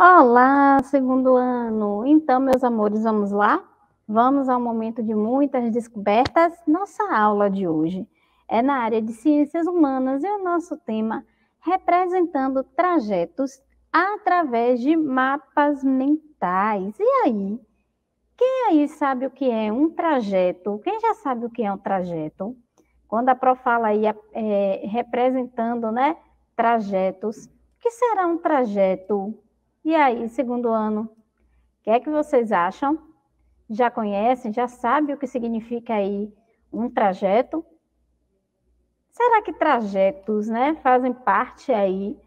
Olá, segundo ano. Então, meus amores, vamos lá? Vamos ao momento de muitas descobertas. Nossa aula de hoje é na área de ciências humanas e o nosso tema representando trajetos através de mapas mentais. E aí? Quem aí sabe o que é um trajeto? Quem já sabe o que é um trajeto? Quando a Pro fala aí é, representando, né, trajetos, o que será um trajeto? E aí, segundo ano, o que é que vocês acham? Já conhecem, já sabem o que significa aí um trajeto? Será que trajetos, né, fazem parte aí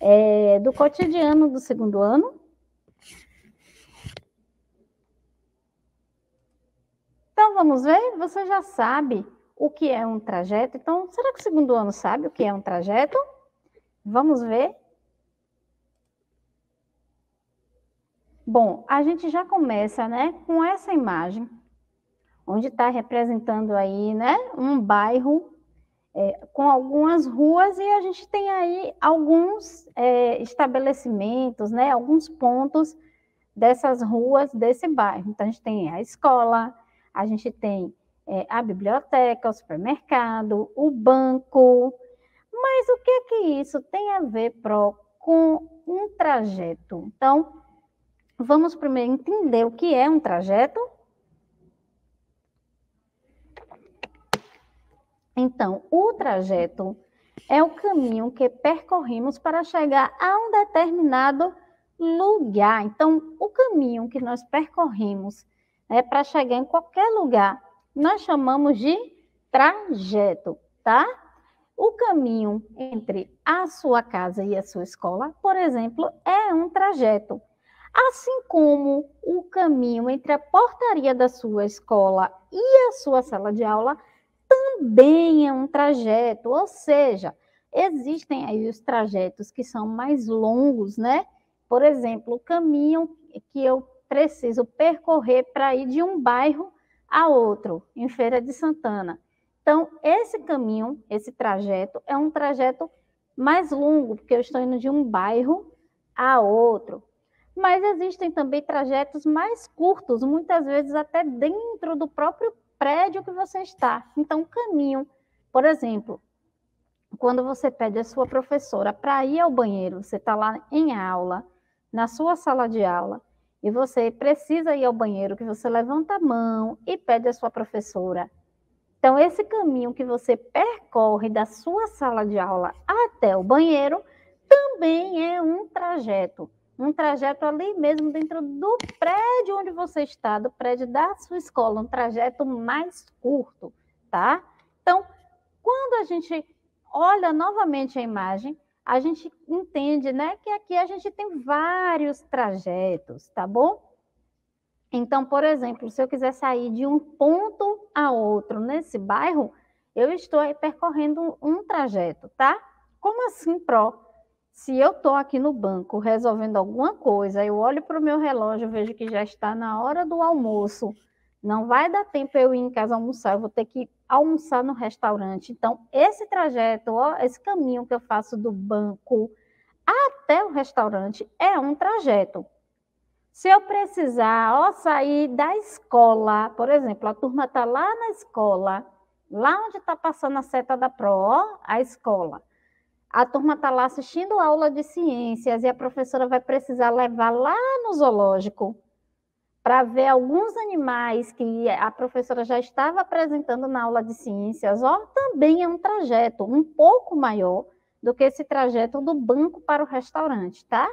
é, do cotidiano do segundo ano? Então vamos ver, você já sabe o que é um trajeto. Então, será que o segundo ano sabe o que é um trajeto? Vamos ver Bom, a gente já começa, né, com essa imagem, onde está representando aí, né, um bairro é, com algumas ruas e a gente tem aí alguns é, estabelecimentos, né, alguns pontos dessas ruas desse bairro. Então a gente tem a escola, a gente tem é, a biblioteca, o supermercado, o banco. Mas o que é que isso tem a ver, Pro, com um trajeto? Então vamos primeiro entender o que é um trajeto. Então, o trajeto é o caminho que percorrimos para chegar a um determinado lugar. Então, o caminho que nós percorrimos é para chegar em qualquer lugar, nós chamamos de trajeto, tá? O caminho entre a sua casa e a sua escola, por exemplo, é um trajeto assim como o caminho entre a portaria da sua escola e a sua sala de aula também é um trajeto, ou seja, existem aí os trajetos que são mais longos, né? Por exemplo, o caminho que eu preciso percorrer para ir de um bairro a outro, em Feira de Santana. Então, esse caminho, esse trajeto, é um trajeto mais longo, porque eu estou indo de um bairro a outro mas existem também trajetos mais curtos, muitas vezes até dentro do próprio prédio que você está. Então, o caminho, por exemplo, quando você pede a sua professora para ir ao banheiro, você está lá em aula, na sua sala de aula, e você precisa ir ao banheiro, que você levanta a mão e pede a sua professora. Então, esse caminho que você percorre da sua sala de aula até o banheiro também é um trajeto um trajeto ali mesmo dentro do prédio onde você está, do prédio da sua escola, um trajeto mais curto, tá? Então, quando a gente olha novamente a imagem, a gente entende, né, que aqui a gente tem vários trajetos, tá bom? Então, por exemplo, se eu quiser sair de um ponto a outro nesse bairro, eu estou aí percorrendo um trajeto, tá? Como assim, pró se eu estou aqui no banco resolvendo alguma coisa, eu olho para o meu relógio, vejo que já está na hora do almoço. Não vai dar tempo eu ir em casa almoçar, eu vou ter que almoçar no restaurante. Então, esse trajeto, ó, esse caminho que eu faço do banco até o restaurante é um trajeto. Se eu precisar ó, sair da escola, por exemplo, a turma está lá na escola, lá onde está passando a seta da PRO, ó, a escola a turma está lá assistindo aula de ciências e a professora vai precisar levar lá no zoológico para ver alguns animais que a professora já estava apresentando na aula de ciências, ó, também é um trajeto um pouco maior do que esse trajeto do banco para o restaurante, tá?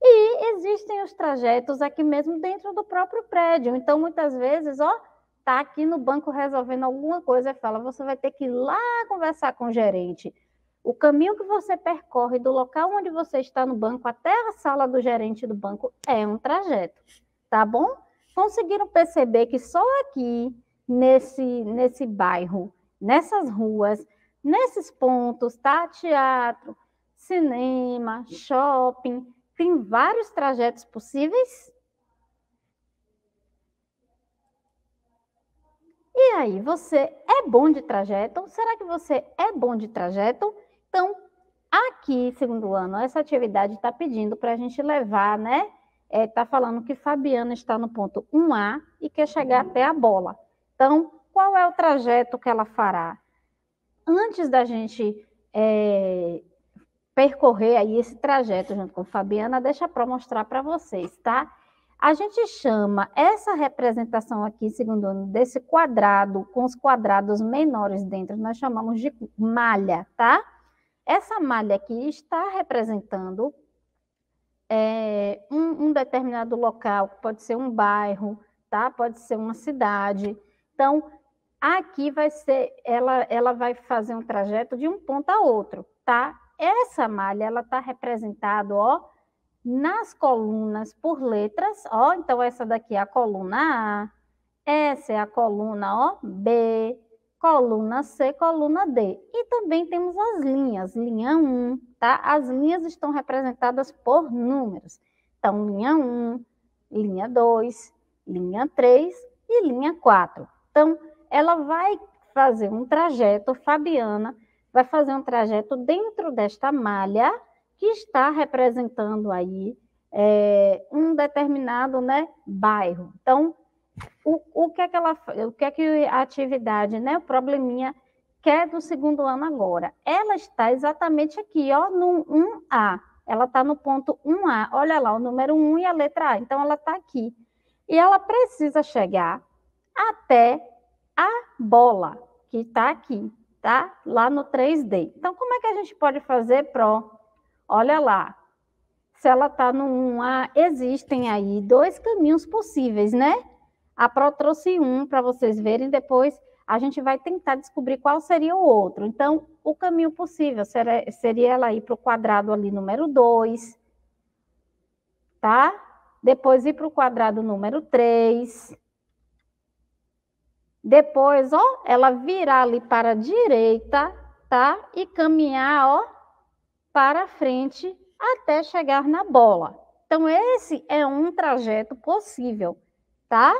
E existem os trajetos aqui mesmo dentro do próprio prédio. Então, muitas vezes, ó, tá aqui no banco resolvendo alguma coisa e fala, você vai ter que ir lá conversar com o gerente o caminho que você percorre do local onde você está no banco até a sala do gerente do banco é um trajeto, tá bom? Conseguiram perceber que só aqui, nesse, nesse bairro, nessas ruas, nesses pontos, tá? Teatro, cinema, shopping, tem vários trajetos possíveis? E aí, você é bom de trajeto? Será que você é bom de trajeto? Então, aqui, segundo ano, essa atividade está pedindo para a gente levar, né? Está é, tá falando que Fabiana está no ponto 1A e quer chegar uhum. até a bola. Então, qual é o trajeto que ela fará? Antes da gente é, percorrer aí esse trajeto junto com Fabiana, deixa para mostrar para vocês, tá? A gente chama essa representação aqui, segundo ano, desse quadrado com os quadrados menores dentro, nós chamamos de malha, tá? Essa malha aqui está representando é, um, um determinado local, pode ser um bairro, tá? Pode ser uma cidade. Então, aqui vai ser, ela, ela vai fazer um trajeto de um ponto a outro, tá? Essa malha, ela está representada, ó, nas colunas por letras, ó, então essa daqui é a coluna A, essa é a coluna, ó, B, coluna C, coluna D. E também temos as linhas, linha 1, tá? As linhas estão representadas por números. Então, linha 1, linha 2, linha 3 e linha 4. Então, ela vai fazer um trajeto, Fabiana vai fazer um trajeto dentro desta malha que está representando aí é, um determinado né, bairro. Então, o, o, que é que ela, o que é que a atividade, né, o probleminha quer do segundo ano agora? Ela está exatamente aqui, ó, no 1A. Ela está no ponto 1A. Olha lá, o número 1 e a letra A. Então, ela está aqui. E ela precisa chegar até a bola, que está aqui, tá? Lá no 3D. Então, como é que a gente pode fazer pro? Olha lá. Se ela está no 1A, existem aí dois caminhos possíveis, né? A Pro trouxe um para vocês verem, depois a gente vai tentar descobrir qual seria o outro. Então, o caminho possível seria, seria ela ir para o quadrado ali número 2, tá? Depois ir para o quadrado número 3. Depois, ó, ela virar ali para a direita, tá? E caminhar, ó, para frente até chegar na bola. Então, esse é um trajeto possível, tá?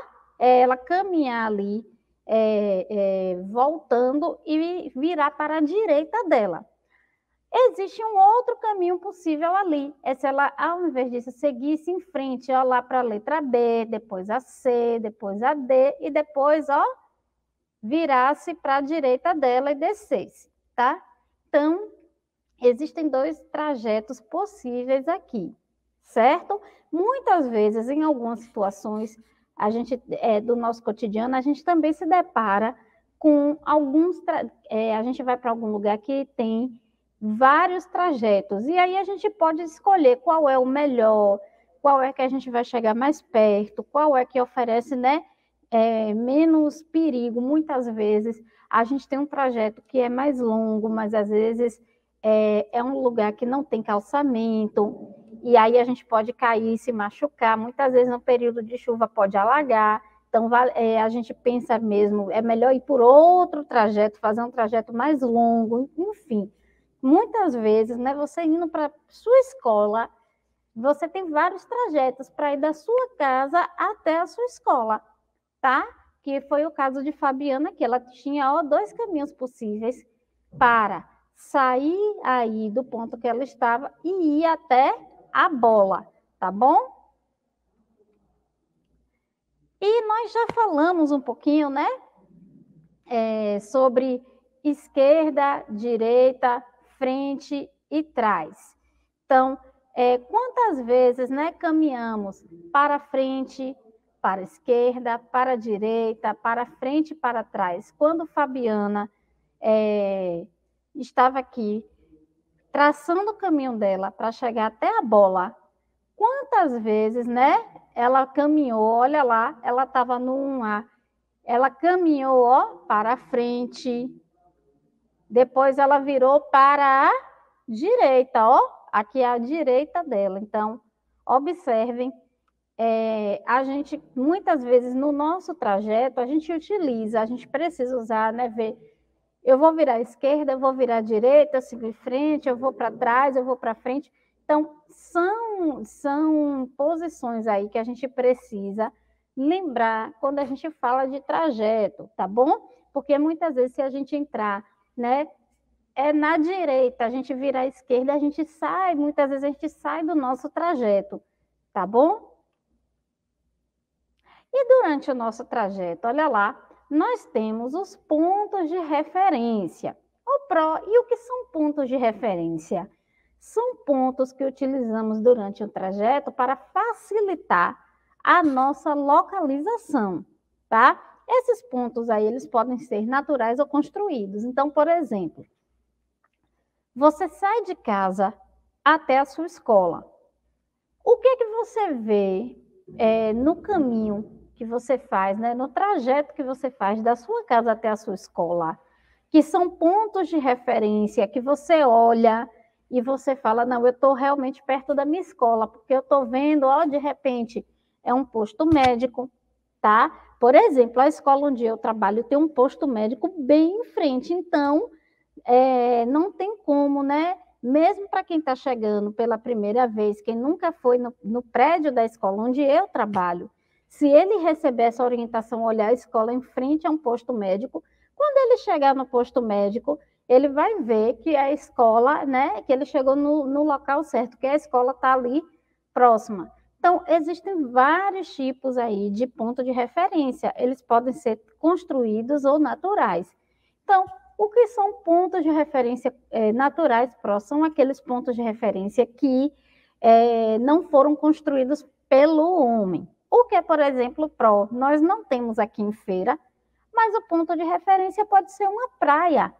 é ela caminhar ali, é, é, voltando e virar para a direita dela. Existe um outro caminho possível ali, é se ela, ao invés disso, seguisse em frente, ó, lá para a letra B, depois a C, depois a D, e depois, ó, virasse para a direita dela e descesse, tá? Então, existem dois trajetos possíveis aqui, certo? Muitas vezes, em algumas situações, a gente é, do nosso cotidiano, a gente também se depara com alguns. É, a gente vai para algum lugar que tem vários trajetos, e aí a gente pode escolher qual é o melhor, qual é que a gente vai chegar mais perto, qual é que oferece né, é, menos perigo. Muitas vezes a gente tem um trajeto que é mais longo, mas às vezes é, é um lugar que não tem calçamento e aí a gente pode cair, se machucar. Muitas vezes no período de chuva pode alagar. Então é, a gente pensa mesmo, é melhor ir por outro trajeto, fazer um trajeto mais longo, enfim. Muitas vezes, né, você indo para sua escola, você tem vários trajetos para ir da sua casa até a sua escola, tá? Que foi o caso de Fabiana, que ela tinha ó, dois caminhos possíveis para sair aí do ponto que ela estava e ir até a bola, tá bom? E nós já falamos um pouquinho, né? É, sobre esquerda, direita, frente e trás. Então, é, quantas vezes né, caminhamos para frente, para esquerda, para direita, para frente e para trás? Quando Fabiana é, estava aqui traçando o caminho dela para chegar até a bola. Quantas vezes, né? Ela caminhou, olha lá, ela estava no 1A. Ela caminhou ó, para frente. Depois ela virou para a direita, ó. Aqui é a direita dela. Então, observem, é, a gente muitas vezes no nosso trajeto a gente utiliza, a gente precisa usar, né? Ver eu vou virar à esquerda, eu vou virar à direita, eu sigo em frente, eu vou para trás, eu vou para frente. Então, são, são posições aí que a gente precisa lembrar quando a gente fala de trajeto, tá bom? Porque muitas vezes, se a gente entrar, né, é na direita, a gente vira à esquerda, a gente sai, muitas vezes a gente sai do nosso trajeto, tá bom? E durante o nosso trajeto, olha lá, nós temos os pontos de referência. O PRO, e o que são pontos de referência? São pontos que utilizamos durante o trajeto para facilitar a nossa localização, tá? Esses pontos aí, eles podem ser naturais ou construídos. Então, por exemplo, você sai de casa até a sua escola. O que é que você vê é, no caminho que você faz, né, no trajeto que você faz da sua casa até a sua escola, que são pontos de referência que você olha e você fala, não, eu estou realmente perto da minha escola, porque eu estou vendo, ó, de repente, é um posto médico, tá? Por exemplo, a escola onde eu trabalho tem um posto médico bem em frente, então é, não tem como, né? Mesmo para quem está chegando pela primeira vez, quem nunca foi no, no prédio da escola onde eu trabalho, se ele receber essa orientação, olhar a escola em frente a um posto médico, quando ele chegar no posto médico, ele vai ver que a escola, né, que ele chegou no, no local certo, que a escola está ali próxima. Então, existem vários tipos aí de ponto de referência. Eles podem ser construídos ou naturais. Então, o que são pontos de referência é, naturais próximos? São aqueles pontos de referência que é, não foram construídos pelo homem, o que é, por exemplo, pro Nós não temos aqui em feira, mas o ponto de referência pode ser uma praia,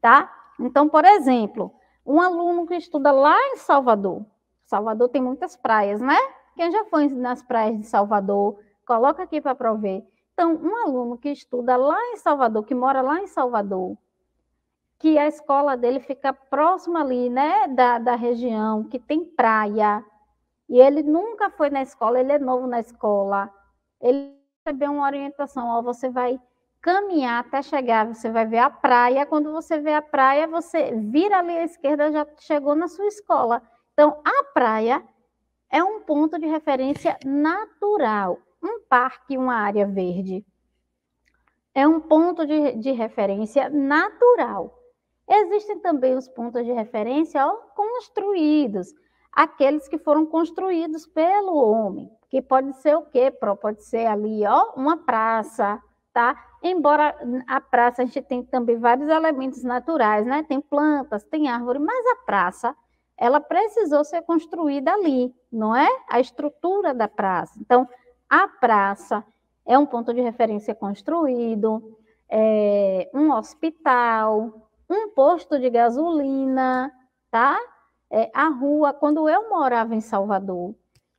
tá? Então, por exemplo, um aluno que estuda lá em Salvador. Salvador tem muitas praias, né? Quem já foi nas praias de Salvador, coloca aqui para prover. Então, um aluno que estuda lá em Salvador, que mora lá em Salvador, que a escola dele fica próxima ali, né, da, da região, que tem praia, e ele nunca foi na escola, ele é novo na escola. Ele recebeu uma orientação, ó, você vai caminhar até chegar, você vai ver a praia. Quando você vê a praia, você vira ali à esquerda, já chegou na sua escola. Então, a praia é um ponto de referência natural. Um parque, uma área verde, é um ponto de, de referência natural. Existem também os pontos de referência ó, construídos aqueles que foram construídos pelo homem, que pode ser o quê, Pro? Pode ser ali, ó, uma praça, tá? Embora a praça a gente tem também vários elementos naturais, né? Tem plantas, tem árvore, mas a praça ela precisou ser construída ali, não é? A estrutura da praça. Então, a praça é um ponto de referência construído, é um hospital, um posto de gasolina, tá? É, a rua, quando eu morava em Salvador,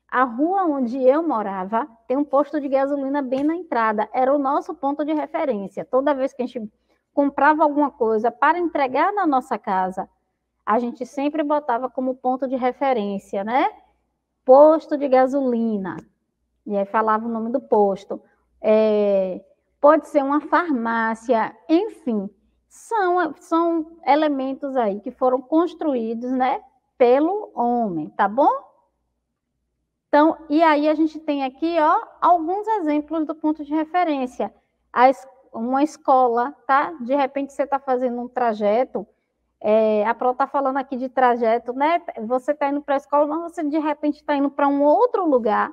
a rua onde eu morava tem um posto de gasolina bem na entrada. Era o nosso ponto de referência. Toda vez que a gente comprava alguma coisa para entregar na nossa casa, a gente sempre botava como ponto de referência, né? Posto de gasolina. E aí falava o nome do posto. É, pode ser uma farmácia, enfim, são, são elementos aí que foram construídos, né? pelo homem, tá bom? Então, e aí a gente tem aqui, ó, alguns exemplos do ponto de referência. uma escola, tá? De repente você está fazendo um trajeto, é, a Pro está falando aqui de trajeto, né? Você está indo para a escola, mas você de repente está indo para um outro lugar,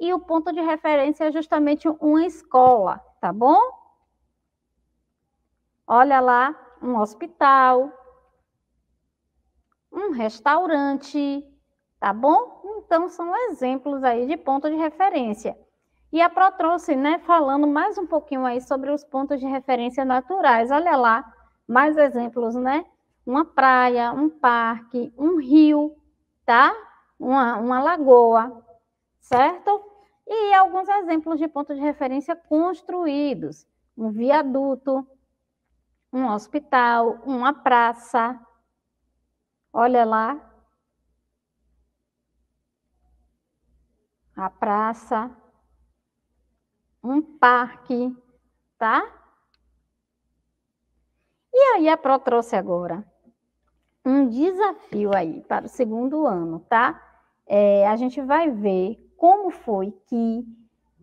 e o ponto de referência é justamente uma escola, tá bom? Olha lá, um hospital, um restaurante, tá bom? Então, são exemplos aí de ponto de referência. E a Pro trouxe, né, falando mais um pouquinho aí sobre os pontos de referência naturais. Olha lá, mais exemplos, né? Uma praia, um parque, um rio, tá? Uma, uma lagoa, certo? E alguns exemplos de pontos de referência construídos. Um viaduto, um hospital, uma praça, Olha lá. A praça. Um parque, tá? E aí a Pro trouxe agora um desafio aí para o segundo ano, tá? É, a gente vai ver como foi que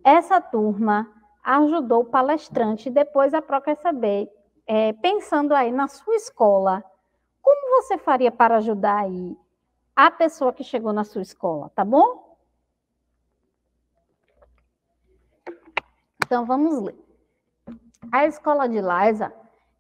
essa turma ajudou o palestrante. Depois a Pro quer saber, é, pensando aí na sua escola, como você faria para ajudar aí a pessoa que chegou na sua escola, tá bom? Então vamos ler. A escola de Liza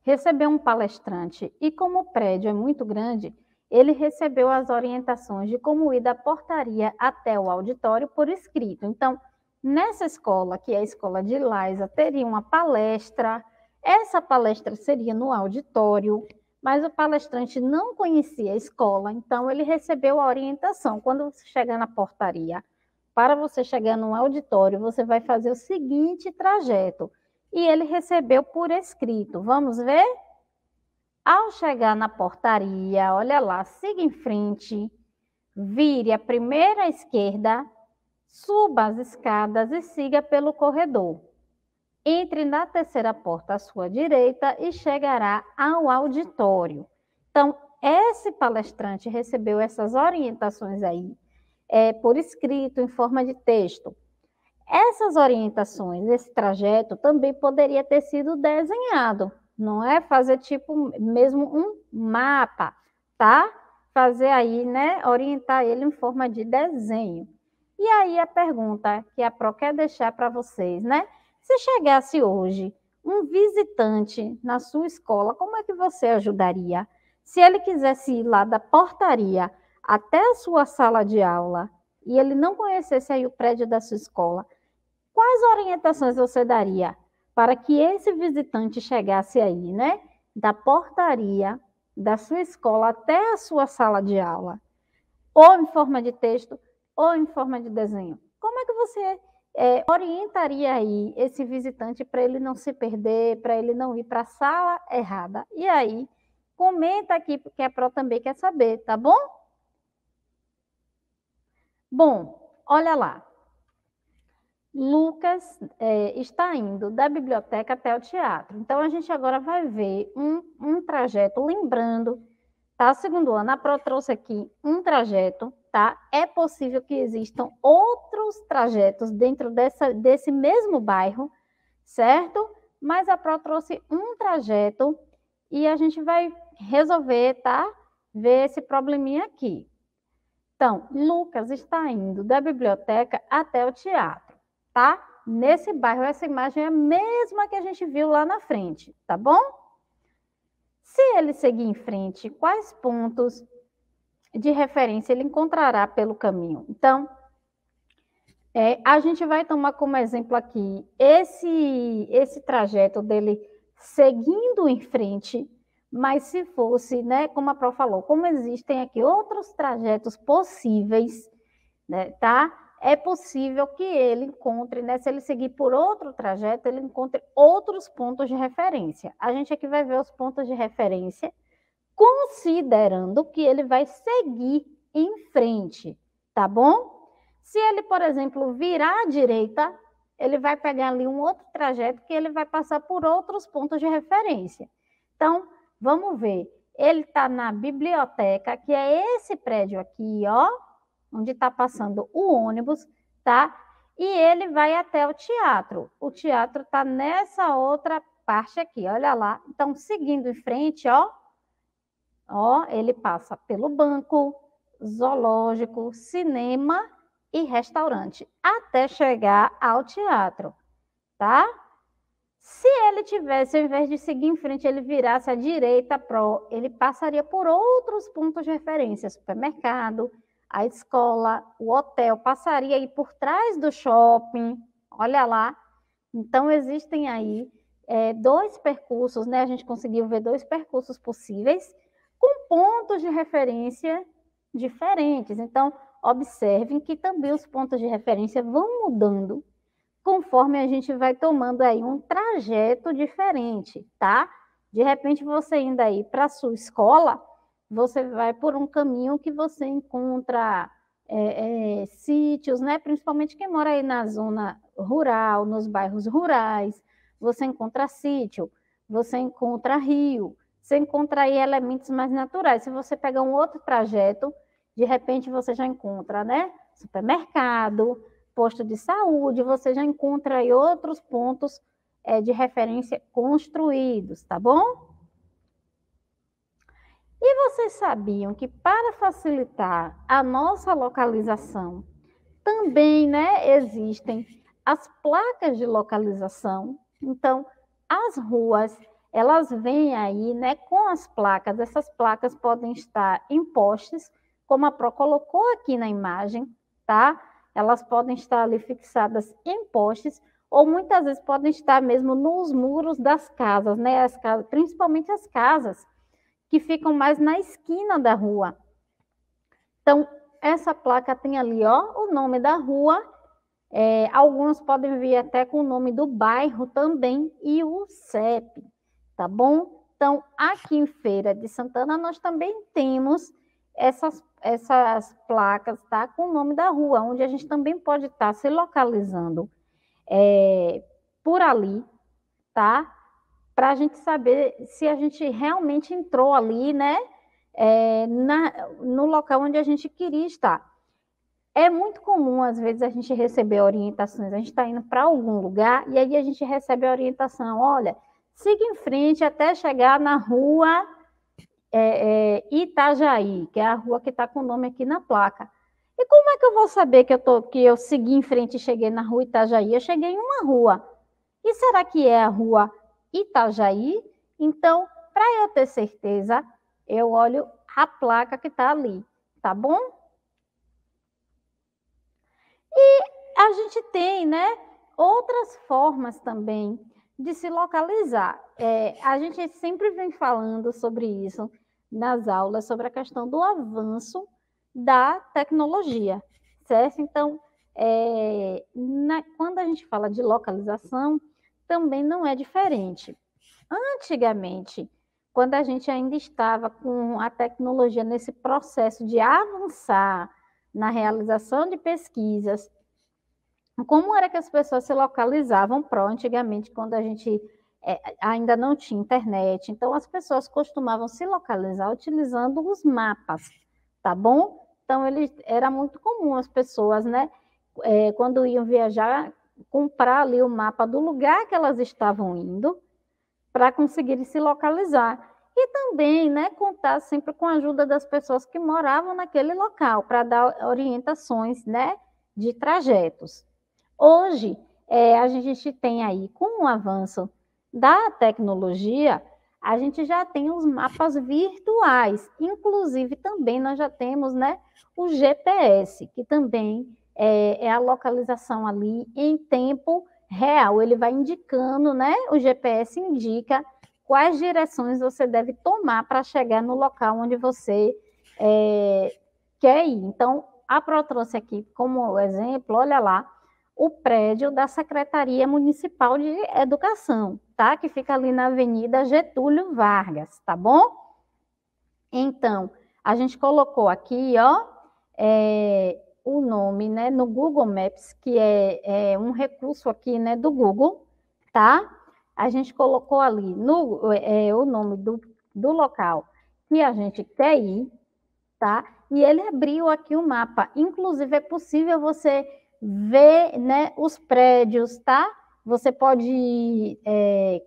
recebeu um palestrante e, como o prédio é muito grande, ele recebeu as orientações de como ir da portaria até o auditório por escrito. Então, nessa escola, que é a escola de Liza, teria uma palestra. Essa palestra seria no auditório mas o palestrante não conhecia a escola, então ele recebeu a orientação. Quando você chegar na portaria, para você chegar num auditório, você vai fazer o seguinte trajeto. E ele recebeu por escrito. Vamos ver? Ao chegar na portaria, olha lá, siga em frente, vire a primeira esquerda, suba as escadas e siga pelo corredor. Entre na terceira porta à sua direita e chegará ao auditório. Então, esse palestrante recebeu essas orientações aí, é, por escrito, em forma de texto. Essas orientações, esse trajeto também poderia ter sido desenhado, não é? Fazer tipo mesmo um mapa, tá? Fazer aí, né? Orientar ele em forma de desenho. E aí a pergunta que a Pro quer deixar para vocês, né? Se chegasse hoje um visitante na sua escola, como é que você ajudaria? Se ele quisesse ir lá da portaria até a sua sala de aula e ele não conhecesse aí o prédio da sua escola, quais orientações você daria para que esse visitante chegasse aí, né? Da portaria da sua escola até a sua sala de aula, ou em forma de texto, ou em forma de desenho. Como é que você é, orientaria aí esse visitante para ele não se perder, para ele não ir para a sala errada? E aí, comenta aqui, porque a Pro também quer saber, tá bom? Bom, olha lá. Lucas é, está indo da biblioteca até o teatro. Então, a gente agora vai ver um, um trajeto, lembrando, tá? Segundo ano, a Pro trouxe aqui um trajeto Tá? É possível que existam outros trajetos dentro dessa, desse mesmo bairro, certo? Mas a Pro trouxe um trajeto e a gente vai resolver, tá? Ver esse probleminha aqui. Então, Lucas está indo da biblioteca até o teatro, tá? Nesse bairro, essa imagem é a mesma que a gente viu lá na frente, tá bom? Se ele seguir em frente, quais pontos de referência ele encontrará pelo caminho. Então, é, a gente vai tomar como exemplo aqui esse, esse trajeto dele seguindo em frente, mas se fosse, né, como a Pro falou, como existem aqui outros trajetos possíveis, né, tá? É possível que ele encontre, né, se ele seguir por outro trajeto, ele encontre outros pontos de referência. A gente aqui vai ver os pontos de referência considerando que ele vai seguir em frente, tá bom? Se ele, por exemplo, virar à direita, ele vai pegar ali um outro trajeto que ele vai passar por outros pontos de referência. Então, vamos ver. Ele está na biblioteca, que é esse prédio aqui, ó, onde está passando o ônibus, tá? E ele vai até o teatro. O teatro está nessa outra parte aqui, olha lá. Então, seguindo em frente, ó, Ó, ele passa pelo banco, zoológico, cinema e restaurante, até chegar ao teatro, tá? Se ele tivesse, ao invés de seguir em frente, ele virasse à direita, pro, ele passaria por outros pontos de referência, supermercado, a escola, o hotel, passaria aí por trás do shopping, olha lá. Então, existem aí é, dois percursos, né? A gente conseguiu ver dois percursos possíveis com pontos de referência diferentes. Então, observem que também os pontos de referência vão mudando conforme a gente vai tomando aí um trajeto diferente, tá? De repente você indo aí para sua escola, você vai por um caminho que você encontra é, é, sítios, né? Principalmente quem mora aí na zona rural, nos bairros rurais, você encontra sítio, você encontra rio, você encontra aí elementos mais naturais. Se você pegar um outro trajeto, de repente você já encontra, né? Supermercado, posto de saúde, você já encontra aí outros pontos é, de referência construídos, tá bom? E vocês sabiam que para facilitar a nossa localização, também né, existem as placas de localização. Então, as ruas elas vêm aí né, com as placas. Essas placas podem estar em postes, como a Pro colocou aqui na imagem, tá? Elas podem estar ali fixadas em postes, ou muitas vezes podem estar mesmo nos muros das casas, né? As casas, principalmente as casas que ficam mais na esquina da rua. Então, essa placa tem ali, ó, o nome da rua. É, algumas podem vir até com o nome do bairro também e o CEP, tá bom? Então, aqui em Feira de Santana, nós também temos essas, essas placas, tá? Com o nome da rua, onde a gente também pode estar tá se localizando é, por ali, tá? Para a gente saber se a gente realmente entrou ali, né? É, na, no local onde a gente queria estar. É muito comum, às vezes, a gente receber orientações. A gente está indo para algum lugar e aí a gente recebe a orientação: olha, siga em frente até chegar na rua é, é, Itajaí, que é a rua que está com o nome aqui na placa. E como é que eu vou saber que eu, tô, que eu segui em frente e cheguei na rua Itajaí? Eu cheguei em uma rua. E será que é a rua Itajaí? Então, para eu ter certeza, eu olho a placa que está ali, tá bom? E a gente tem, né, outras formas também de se localizar. É, a gente sempre vem falando sobre isso nas aulas, sobre a questão do avanço da tecnologia, certo? Então, é, na, quando a gente fala de localização, também não é diferente. Antigamente, quando a gente ainda estava com a tecnologia nesse processo de avançar na realização de pesquisas como era que as pessoas se localizavam pro antigamente, quando a gente é, ainda não tinha internet. Então, as pessoas costumavam se localizar utilizando os mapas, tá bom? Então, ele, era muito comum as pessoas, né, é, quando iam viajar, comprar ali o mapa do lugar que elas estavam indo para conseguirem se localizar. E também, né, contar sempre com a ajuda das pessoas que moravam naquele local para dar orientações, né, de trajetos. Hoje, é, a gente tem aí, com o avanço da tecnologia, a gente já tem os mapas virtuais, inclusive também nós já temos né, o GPS, que também é, é, a localização ali em tempo real. Ele vai indicando, né? O GPS indica quais direções você deve tomar para chegar no local onde você é, quer ir. Então, a Pro trouxe aqui como exemplo, olha lá, o prédio da Secretaria Municipal de Educação, tá? Que fica ali na Avenida Getúlio Vargas, tá bom? Então, a gente colocou aqui, ó, é, o nome, né, no Google Maps, que é, é, um recurso aqui, né, do Google, tá? A gente colocou ali no, é, o nome do, do local que a gente quer ir, tá? E ele abriu aqui o um mapa. Inclusive, é possível você ver né, os prédios, tá? Você pode é,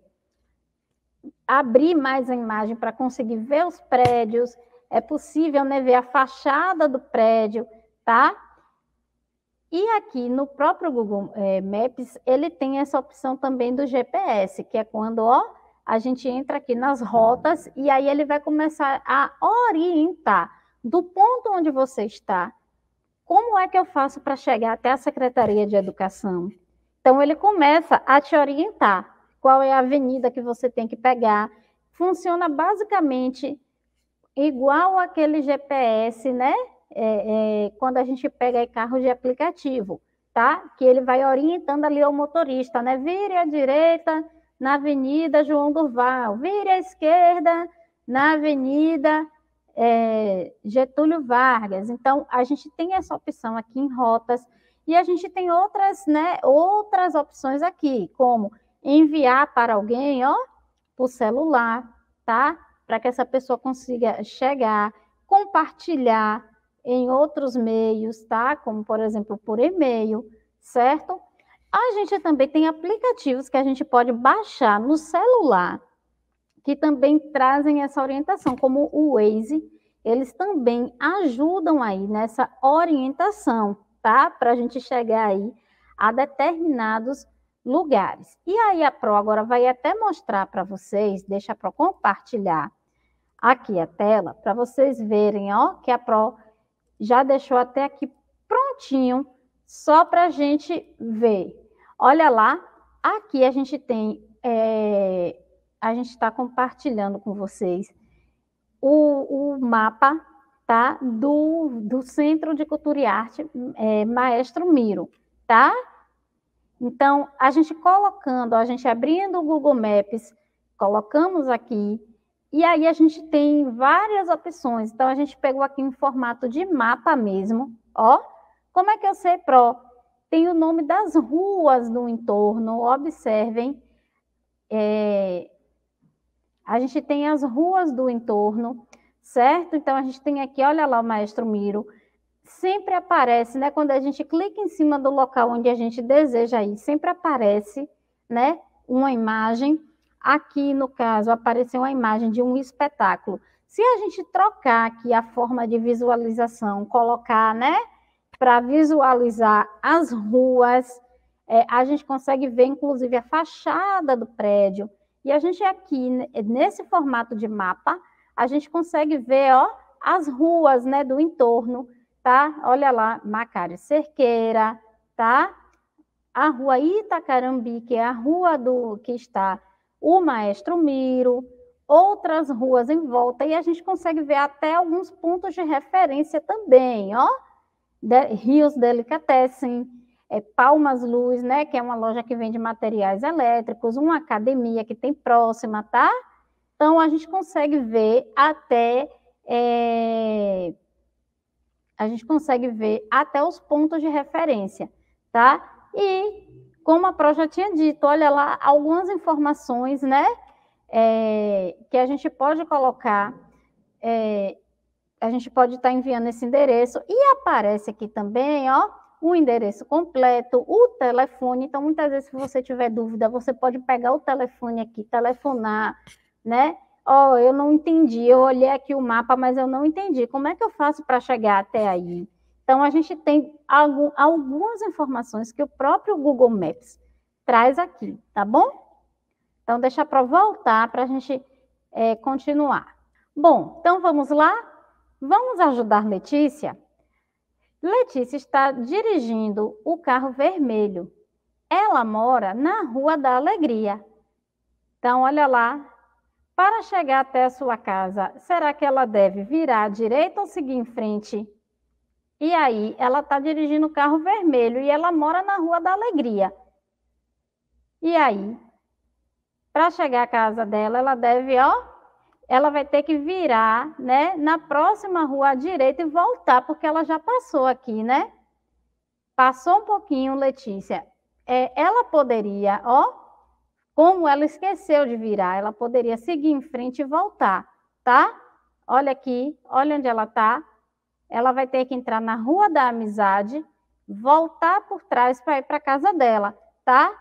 abrir mais a imagem para conseguir ver os prédios. É possível né, ver a fachada do prédio, tá? E aqui no próprio Google é, Maps, ele tem essa opção também do GPS, que é quando ó, a gente entra aqui nas rotas e aí ele vai começar a orientar do ponto onde você está como é que eu faço para chegar até a Secretaria de Educação? Então, ele começa a te orientar qual é a avenida que você tem que pegar. Funciona basicamente igual aquele GPS, né? É, é, quando a gente pega carros de aplicativo, tá? Que ele vai orientando ali ao motorista, né? Vire à direita na Avenida João Durval, vire à esquerda na Avenida é, Getúlio Vargas. Então, a gente tem essa opção aqui em rotas e a gente tem outras, né, outras opções aqui, como enviar para alguém, ó, por celular, tá? Para que essa pessoa consiga chegar, compartilhar em outros meios, tá? Como, por exemplo, por e-mail, certo? A gente também tem aplicativos que a gente pode baixar no celular que também trazem essa orientação, como o Waze, eles também ajudam aí nessa orientação, tá? Para a gente chegar aí a determinados lugares. E aí a Pro agora vai até mostrar para vocês, deixa a Pro compartilhar aqui a tela, para vocês verem, ó, que a Pro já deixou até aqui prontinho, só para a gente ver. Olha lá, aqui a gente tem é, a gente está compartilhando com vocês o, o mapa tá, do, do Centro de Cultura e Arte é, Maestro Miro, tá? Então, a gente colocando, a gente abrindo o Google Maps, colocamos aqui, e aí a gente tem várias opções. Então, a gente pegou aqui um formato de mapa mesmo, ó. Como é que eu sei, Pro? Tem o nome das ruas do entorno, observem. É, a gente tem as ruas do entorno, certo? Então a gente tem aqui, olha lá o Maestro Miro, sempre aparece, né? Quando a gente clica em cima do local onde a gente deseja ir, sempre aparece, né? Uma imagem. Aqui, no caso, apareceu uma imagem de um espetáculo. Se a gente trocar aqui a forma de visualização, colocar, né? Para visualizar as ruas, é, a gente consegue ver, inclusive, a fachada do prédio. E a gente aqui, nesse formato de mapa, a gente consegue ver ó, as ruas né, do entorno, tá? Olha lá, Macário Cerqueira, tá? A rua Itacarambi, que é a rua do que está o Maestro Miro, outras ruas em volta, e a gente consegue ver até alguns pontos de referência também, ó. De, rios Delicatessen, é, Palmas Luz, né, que é uma loja que vende materiais elétricos, uma academia que tem próxima, tá? Então, a gente consegue ver até. É, a gente consegue ver até os pontos de referência, tá? E, como a Pro já tinha dito, olha lá algumas informações, né? É, que a gente pode colocar. É, a gente pode estar tá enviando esse endereço. E aparece aqui também, ó o endereço completo, o telefone. Então, muitas vezes, se você tiver dúvida, você pode pegar o telefone aqui, telefonar, né? Ó, oh, eu não entendi, eu olhei aqui o mapa, mas eu não entendi. Como é que eu faço para chegar até aí? Então, a gente tem algum, algumas informações que o próprio Google Maps traz aqui, tá bom? Então, deixa para voltar para a gente é, continuar. Bom, então vamos lá? Vamos ajudar Letícia? Letícia está dirigindo o carro vermelho. Ela mora na Rua da Alegria. Então, olha lá. Para chegar até a sua casa, será que ela deve virar à direita ou seguir em frente? E aí, ela está dirigindo o carro vermelho e ela mora na Rua da Alegria. E aí, para chegar à casa dela, ela deve, ó, ela vai ter que virar, né, na próxima rua à direita e voltar, porque ela já passou aqui, né? Passou um pouquinho, Letícia. É, ela poderia, ó, como ela esqueceu de virar, ela poderia seguir em frente e voltar, tá? Olha aqui, olha onde ela tá. Ela vai ter que entrar na Rua da Amizade, voltar por trás para ir para casa dela, tá?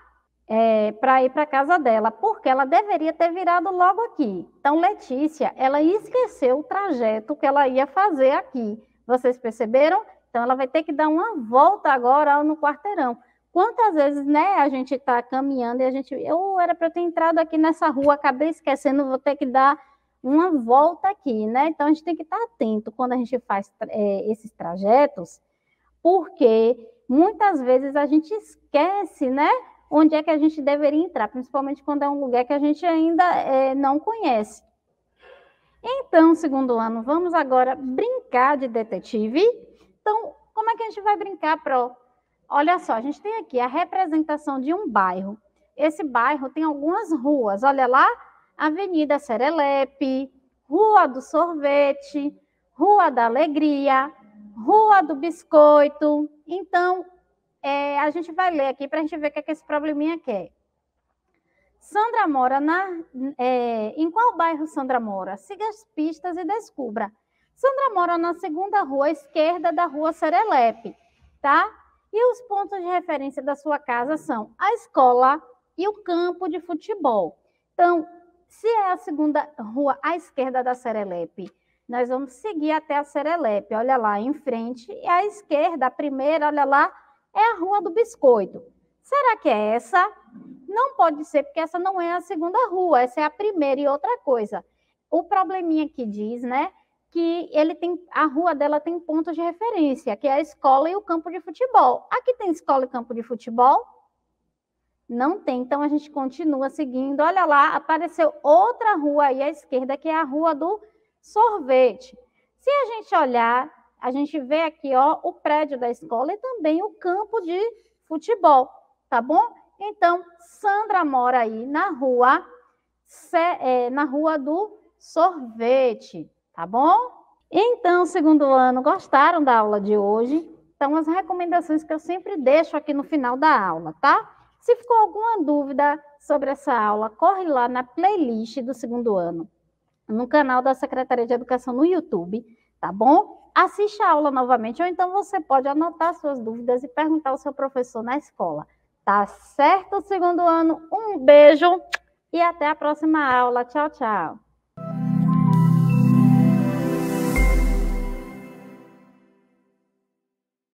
é, para ir para casa dela, porque ela deveria ter virado logo aqui. Então, Letícia, ela esqueceu o trajeto que ela ia fazer aqui. Vocês perceberam? Então, ela vai ter que dar uma volta agora no quarteirão. Quantas vezes, né, a gente está caminhando e a gente, eu era para ter entrado aqui nessa rua, acabei esquecendo, vou ter que dar uma volta aqui, né? Então, a gente tem que estar tá atento quando a gente faz é, esses trajetos, porque muitas vezes a gente esquece, né? onde é que a gente deveria entrar, principalmente quando é um lugar que a gente ainda é, não conhece. Então, segundo ano, vamos agora brincar de detetive. Então, como é que a gente vai brincar, Pro? Olha só, a gente tem aqui a representação de um bairro. Esse bairro tem algumas ruas. Olha lá, Avenida Serelepe, Rua do Sorvete, Rua da Alegria, Rua do Biscoito. Então, é, a gente vai ler aqui para a gente ver o que, é que esse probleminha quer. Sandra mora na. É, em qual bairro Sandra mora? Siga as pistas e descubra. Sandra mora na segunda rua esquerda da rua Serelepe, tá? E os pontos de referência da sua casa são a escola e o campo de futebol. Então, se é a segunda rua à esquerda da Serelepe, nós vamos seguir até a Serelepe. Olha lá em frente, e à esquerda, a primeira, olha lá, é a Rua do Biscoito. Será que é essa? Não pode ser, porque essa não é a segunda rua, essa é a primeira. E outra coisa, o probleminha que diz, né? Que ele tem, a rua dela tem pontos de referência, que é a escola e o campo de futebol. Aqui tem escola e campo de futebol? Não tem, então a gente continua seguindo. Olha lá, apareceu outra rua aí à esquerda, que é a rua do sorvete. Se a gente olhar a gente vê aqui ó, o prédio da escola e também o campo de futebol, tá bom? Então, Sandra mora aí na rua, é, na rua do sorvete, tá bom? Então, segundo ano, gostaram da aula de hoje? Então, as recomendações que eu sempre deixo aqui no final da aula, tá? Se ficou alguma dúvida sobre essa aula, corre lá na playlist do segundo ano, no canal da Secretaria de Educação no YouTube, tá bom? assista a aula novamente, ou então você pode anotar suas dúvidas e perguntar ao seu professor na escola. Tá certo, segundo ano? Um beijo e até a próxima aula. Tchau, tchau.